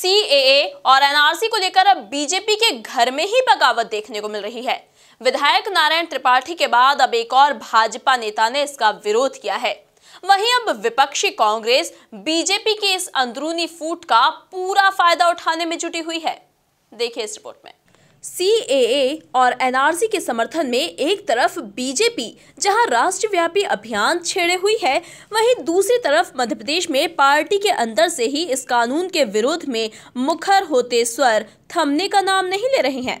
CAA और NRC को लेकर अब बीजेपी के घर में ही बगावत देखने को मिल रही है विधायक नारायण त्रिपाठी के बाद अब एक और भाजपा नेता ने इसका विरोध किया है वहीं अब विपक्षी कांग्रेस बीजेपी के इस अंदरूनी फूट का पूरा फायदा उठाने में जुटी हुई है देखिए इस रिपोर्ट में सीएए और एनआरसी के समर्थन में एक तरफ बीजेपी जहां राष्ट्रव्यापी अभियान छेड़े हुई है वहीं दूसरी तरफ मध्य प्रदेश में पार्टी के अंदर से ही इस कानून के विरोध में मुखर होते स्वर थमने का नाम नहीं ले रहे हैं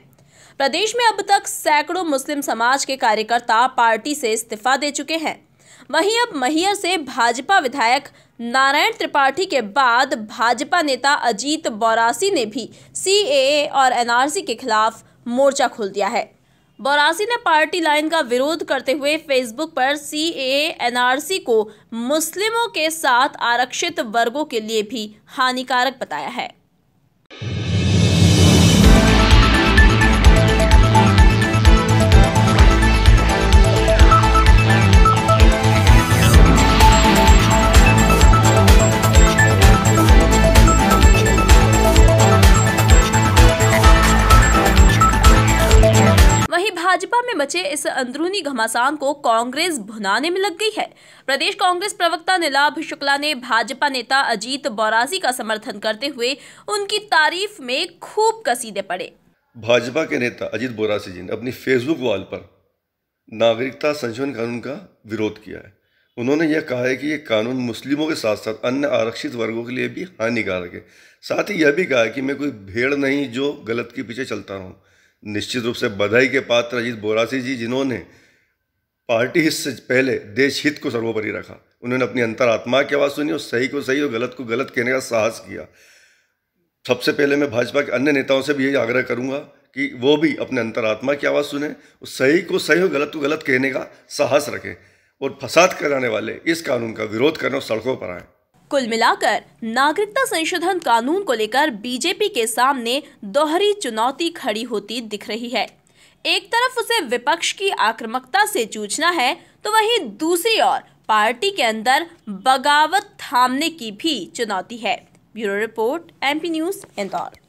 प्रदेश में अब तक सैकड़ों मुस्लिम समाज के कार्यकर्ता पार्टी से इस्तीफा दे चुके हैं वहीं अब महियर से भाजपा विधायक नारायण त्रिपाठी के बाद भाजपा नेता अजीत बौरासी ने भी सीएए और एनआरसी के खिलाफ मोर्चा खोल दिया है बौरासी ने पार्टी लाइन का विरोध करते हुए फेसबुक पर सी एनआरसी को मुस्लिमों के साथ आरक्षित वर्गों के लिए भी हानिकारक बताया है भाजपा में मचे इस अंदरूनी घमासान को कांग्रेस भुनाने में लग गई है प्रदेश कांग्रेस प्रवक्ता नीलाभ शुक्ला ने भाजपा नेता अजीत बौरासी का समर्थन करते हुए उनकी तारीफ में खूब कसीदे पड़े भाजपा के नेता अजीत बोरासी जी ने अपनी फेसबुक वॉल पर नागरिकता संशोधन कानून का विरोध किया है उन्होंने यह कहा है कि ये कानून मुस्लिमों के साथ साथ अन्य आरक्षित वर्गों के लिए भी हानिकारक है साथ ही यह भी कहा है कि मैं कोई भेड़ नहीं जो गलत के पीछे चलता रहूँ निश्चित रूप से बधाई के पात्र अजीत बोरासी जी जिन्होंने पार्टी हित से पहले देश हित को सर्वोपरि रखा उन्होंने अपनी अंतरात्मा की आवाज़ सुनी और सही को सही और गलत को गलत कहने का साहस किया सबसे पहले मैं भाजपा के अन्य नेताओं से भी यही आग्रह करूंगा कि वो भी अपने अंतरात्मा की आवाज़ सुने और सही को सही और गलत को गलत कहने का साहस रखें और फसाद कराने वाले इस कानून का विरोध करने और सड़कों पर आएँ कुल मिलाकर नागरिकता संशोधन कानून को लेकर बीजेपी के सामने दोहरी चुनौती खड़ी होती दिख रही है एक तरफ उसे विपक्ष की आक्रमकता से जूझना है तो वहीं दूसरी ओर पार्टी के अंदर बगावत थामने की भी चुनौती है bureau report MP news Indore